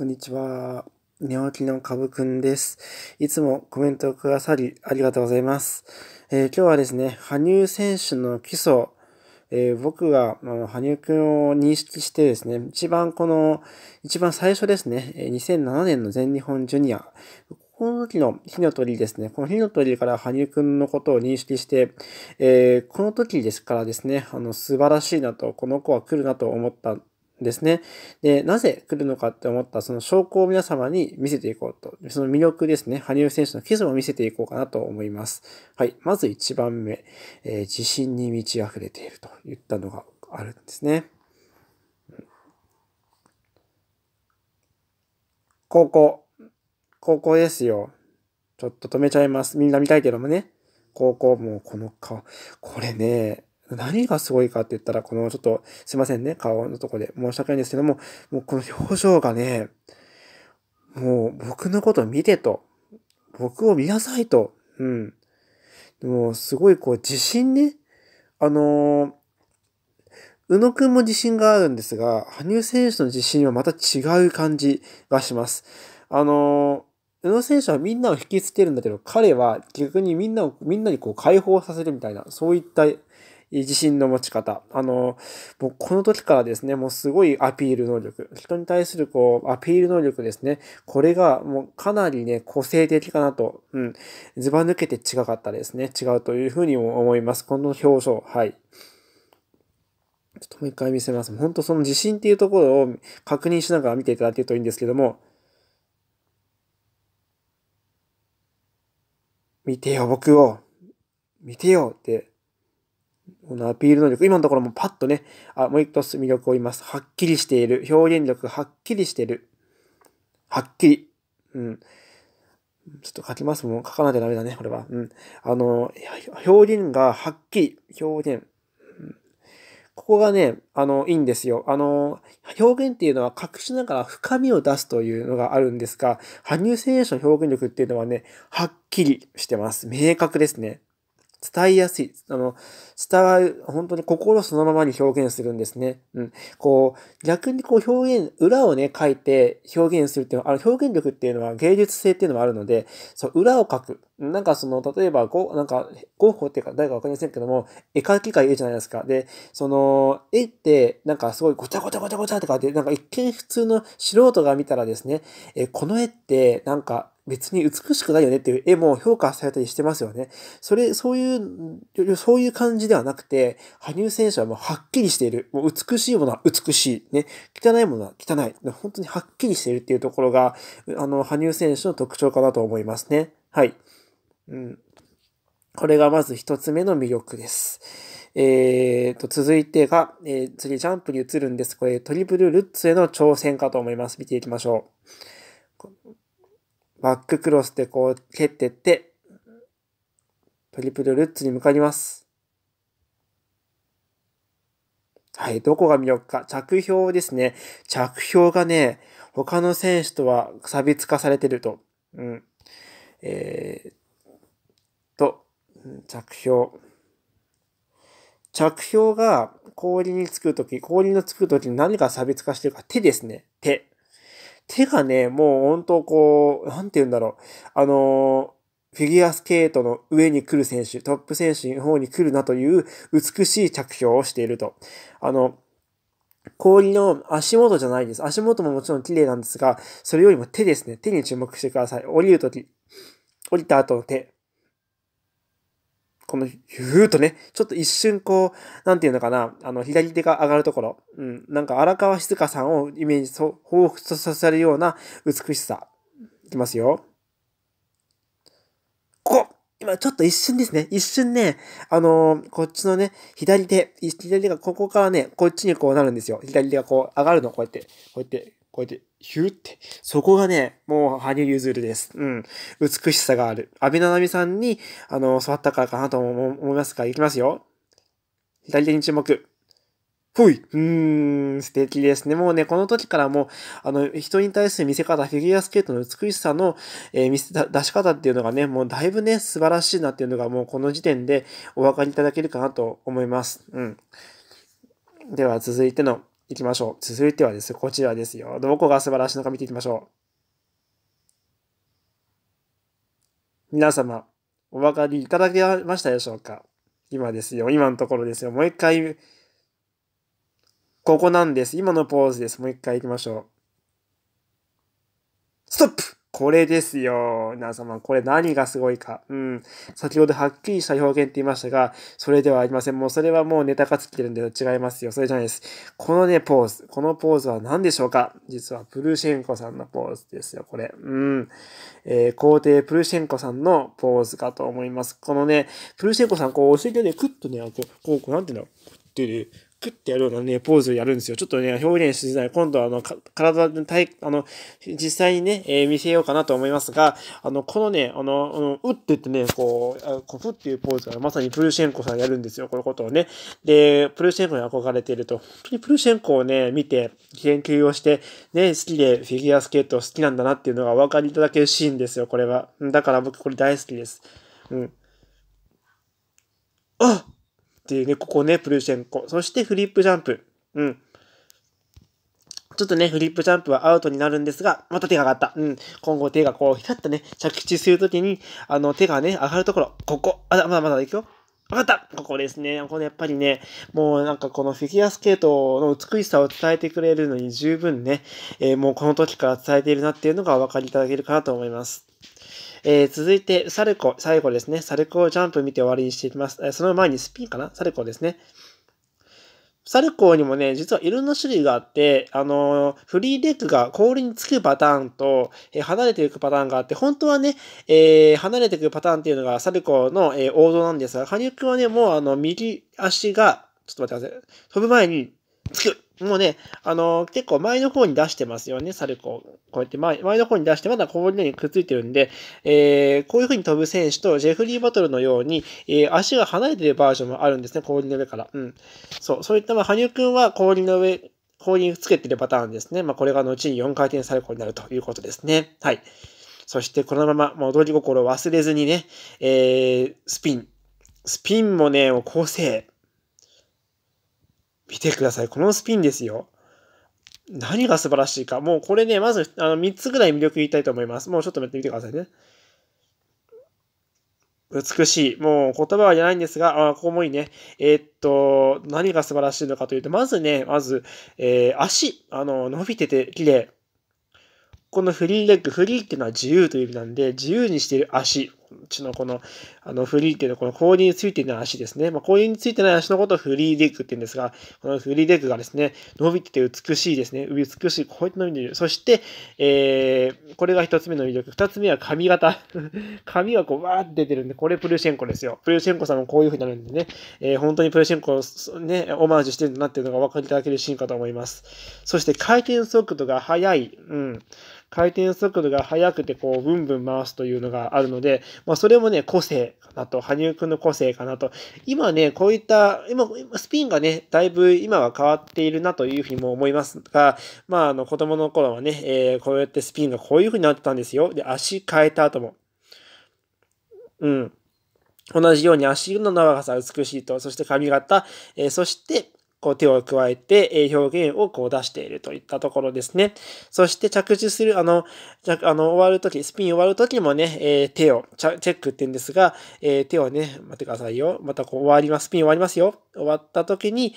こんにちは。寝起きのかぶくんです。いつもコメントをくださりありがとうございます。えー、今日はですね、羽生選手の基礎、えー、僕が羽生くんを認識してですね、一番この、一番最初ですね、2007年の全日本ジュニア、この時の火の鳥ですね。この火の鳥から羽生くんのことを認識して、えー、この時ですからですね、あの、素晴らしいなと、この子は来るなと思ったですね。で、なぜ来るのかって思ったその証拠を皆様に見せていこうと。その魅力ですね。羽生選手の基礎を見せていこうかなと思います。はい。まず1番目。えー、自信に満ち溢れていると言ったのがあるんですね。高校。高校ですよ。ちょっと止めちゃいます。みんな見たいけどもね。高校もこの顔。これね、何がすごいかって言ったら、このちょっと、すいませんね、顔のとこで申し訳ないんですけども、もうこの表情がね、もう僕のこと見てと、僕を見なさいと、うん。もうすごいこう自信ね、あの宇野くんも自信があるんですが、羽生選手の自信はまた違う感じがします。あの宇野選手はみんなを引きつけるんだけど、彼は逆にみんなを、みんなにこう解放させるみたいな、そういった自信の持ち方。あの、もうこの時からですね、もうすごいアピール能力。人に対するこう、アピール能力ですね。これがもうかなりね、個性的かなと。うん。ずば抜けて違かったですね。違うというふうにも思います。この表情。はい。ちょっともう一回見せます。本当その自信っていうところを確認しながら見ていただけるといいんですけども、見てよ、僕を。見てよってこのアピール能力、今のところもパッとね、あ、もう一つ魅力を言います。はっきりしている。表現力がはっきりしている。はっきり。うん。ちょっと書きますもん。書かなきゃダメだね、これは。うん。あの、表現がはっきり。表現。ここがね、あの、いいんですよ。あの、表現っていうのは隠しながら深みを出すというのがあるんですが、羽生選手の表現力っていうのはね、はっきりしてます。明確ですね。伝えやすい。あの、伝わる、本当に心そのままに表現するんですね。うん。こう、逆にこう表現、裏をね、書いて表現するっていうのは、あの表現力っていうのは芸術性っていうのもあるので、そう、裏を書く。なんかその、例えば、ご、なんか、ゴッホっていうか、誰かわかりませんけども、絵描きがいるじゃないですか。で、その、絵って、なんかすごいごちゃごちゃごちゃごちゃって書いて、なんか一見普通の素人が見たらですね、え、この絵って、なんか、別に美しくないよねっていう絵も評価されたりしてますよね。それ、そういう、そういう感じではなくて、羽生選手はもうはっきりしている。もう美しいものは美しい。ね。汚いものは汚い。本当にはっきりしているっていうところが、あの、羽生選手の特徴かなと思いますね。はい。うん。これがまず一つ目の魅力です。えー、と、続いてが、えー、次ジャンプに移るんです。これ、トリプルルッツへの挑戦かと思います。見ていきましょう。バッククロスでこう蹴ってって、トリプルルッツに向かいます。はい、どこが魅力か。着氷ですね。着氷がね、他の選手とは差別化されてると。うん。えー、と、着氷。着氷が氷につくとき、氷のつくときに何が差別化してるか。手ですね。手。手がね、もうほんとこう、なんて言うんだろう。あのフィギュアスケートの上に来る選手、トップ選手の方に来るなという美しい着氷をしていると。あの、氷の足元じゃないです。足元ももちろん綺麗なんですが、それよりも手ですね。手に注目してください。降りるとき、降りた後の手。この、ふーっとね、ちょっと一瞬こう、なんていうのかな、あの、左手が上がるところ、うん、なんか荒川静香さんをイメージそ、彷彿とさせるような美しさ。いきますよ。ここ今ちょっと一瞬ですね。一瞬ね、あのー、こっちのね、左手、左手がここからね、こっちにこうなるんですよ。左手がこう上がるの、こうやって。こうやって、こうやって、ヒューって。そこがね、もう、羽生結弦です。うん。美しさがある。ビナ七海さんに、あの、座ったからかなと思いますから、いきますよ。左手に注目。ほい。うーん、素敵ですね。もうね、この時からもう、あの、人に対する見せ方、フィギュアスケートの美しさの、えー、見せ、出し方っていうのがね、もうだいぶね、素晴らしいなっていうのが、もうこの時点でお分かりいただけるかなと思います。うん。では、続いてのいきましょう。続いてはですね、こちらですよ。どこが素晴らしいのか見ていきましょう。皆様、お分かりいただけましたでしょうか今ですよ。今のところですよ。もう一回、ここなんです。今のポーズです。もう一回行きましょう。ストップこれですよ。皆様、これ何がすごいか。うん。先ほどはっきりした表現って言いましたが、それではありません。もうそれはもうネタがつきてるんで違いますよ。それじゃないです。このね、ポーズ。このポーズは何でしょうか実はプルシェンコさんのポーズですよ、これ。うん。えー、皇帝プルシェンコさんのポーズかと思います。このね、プルシェンコさん、こう、お尻でね、クッとね、こう、こう、なんていうの、クッてね、クッてやるようなね、ポーズをやるんですよ。ちょっとね、表現しづらい。今度はあの、体で体、あの、実際にね、えー、見せようかなと思いますが、あの、このね、あの、うってってね、こう、あこうふっていうポーズがまさにプルシェンコさんやるんですよ。このことをね。で、プルシェンコに憧れていると。本当にプルシェンコをね、見て、研究をして、ね、好きでフィギュアスケート好きなんだなっていうのがお分かりいただけるシーンですよ、これは。だから僕これ大好きです。うん。あっっていうね、ここね、プルシェンコ。そしてフリップジャンプ。うん。ちょっとね、フリップジャンプはアウトになるんですが、また手が上がった。うん。今後手がこう、ひたったね、着地するときに、あの、手がね、上がるところ、ここ。あ、まだまだいくよ。わかったここですね。このやっぱりね、もうなんかこのフィギュアスケートの美しさを伝えてくれるのに十分ね、えー、もうこの時から伝えているなっていうのがお分かりいただけるかなと思います。えー、続いて、サルコ、最後ですね。サルコをジャンプ見て終わりにしていきます。えその前にスピンかなサルコですね。サルコーにもね、実はいろんな種類があって、あのー、フリーレッグが氷につくパターンと、えー、離れていくパターンがあって、本当はね、えー、離れていくパターンっていうのがサルコーの、え王道なんですが、羽生くクはね、もうあの、右足が、ちょっと待ってください。飛ぶ前に、つくもうね、あのー、結構前の方に出してますよね、サルコこうやって前前の方に出して、まだここにくっついてるんで、えー、こういう風に飛ぶ選手と、ジェフリーバトルのように、えー、足が離れてるバージョンもあるんですね、氷の上から。うん。そう、そういった、まあ、羽生くんは氷の上、氷につけてるパターンですね。まあ、これが後に4回転サルコになるということですね。はい。そして、このまま、戻り心を忘れずにね、えー、スピン。スピンもね、もう構成。見てください。このスピンですよ。何が素晴らしいか。もうこれね、まずあの3つぐらい魅力言いたいと思います。もうちょっと待ってみてくださいね。美しい。もう言葉は言えないんですが、あここもいいね。えー、っと、何が素晴らしいのかというと、まずね、まず、えー、足。あの、伸びてて綺麗。このフリーレッグ、フリーっていうのは自由という意味なんで、自由にしている足。うちのこの、あの、フリーっていうのは、この氷についてない足ですね。まあ、氷についてない足のことをフリーデックって言うんですが、このフリーデックがですね、伸びてて美しいですね。美しい、こうやって伸びている。そして、えー、これが一つ目の魅力。二つ目は髪型。髪がこう、わーって出てるんで、これプルシェンコですよ。プルシェンコさんもこういう風になるんでね、えー、本当にプルシェンコをね、オマージュしてるんだなっていうのがお分かりいただけるシーンかと思います。そして、回転速度が速い。うん。回転速度が速くてこうブンブン回すというのがあるので、まあ、それもね個性かなと羽生くんの個性かなと今ねこういった今スピンがねだいぶ今は変わっているなというふうにも思いますが、まあ、あの子供の頃はね、えー、こうやってスピンがこういうふうになってたんですよで足変えた後もうん同じように足の長さ美しいと、そして髪型、えー、そしてこう手を加えて、え表現をこう出しているといったところですね。そして着地する、あの、あの終わるとき、スピン終わるときもね、えー、手をチェックって言うんですが、えー、手をね、待ってくださいよ。またこう終わります。スピン終わりますよ。終わったときに、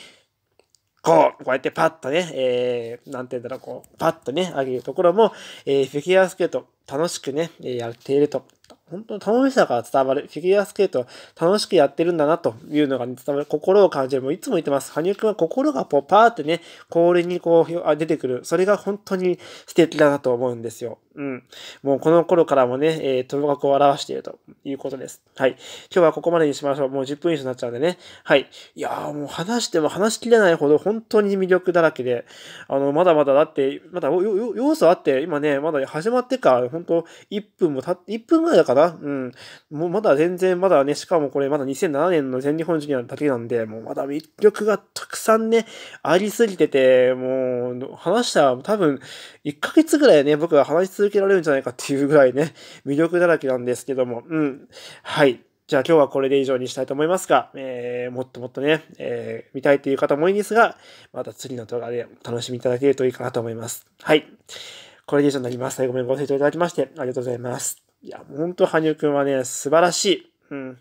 こう、こうやってパッとね、えー、なんて言うんだろう、こう、パッとね、上げるところも、えー、フィギュアスケート、楽しくね、やっていると本当に楽しさから伝わる。フィギュアスケート楽しくやってるんだなというのが、ね、伝わる。心を感じる。もういつも言ってます。羽生くんは心がポパーってね、氷にこう出てくる。それが本当に素敵だなと思うんですよ。うん。もうこの頃からもね、えー、ともかくを表しているということです。はい。今日はここまでにしましょう。もう10分以上になっちゃうんでね。はい。いやーもう話しても話しきれないほど本当に魅力だらけで、あの、まだまだだって、まだ要素あって、今ね、まだ始まってから、本当1分もたって、1分ぐらいだかなうん。もうまだ全然まだね、しかもこれまだ2007年の全日本ジュニアだけなんで、もうまだ魅力がたくさんね、ありすぎてて、もう話したら多分1ヶ月ぐらいね、僕が話し続続けられるんじゃないかっていうぐらいね、魅力だらけなんですけども、うん。はい。じゃあ今日はこれで以上にしたいと思いますが、えー、もっともっとね、えー、見たいという方も多いんですが、また次の動画でお楽しみいただけるといいかなと思います。はい。これで以上になります。最後までご清聴いただきまして、ありがとうございます。いや、ほんと、羽生くんはね、素晴らしい。うん。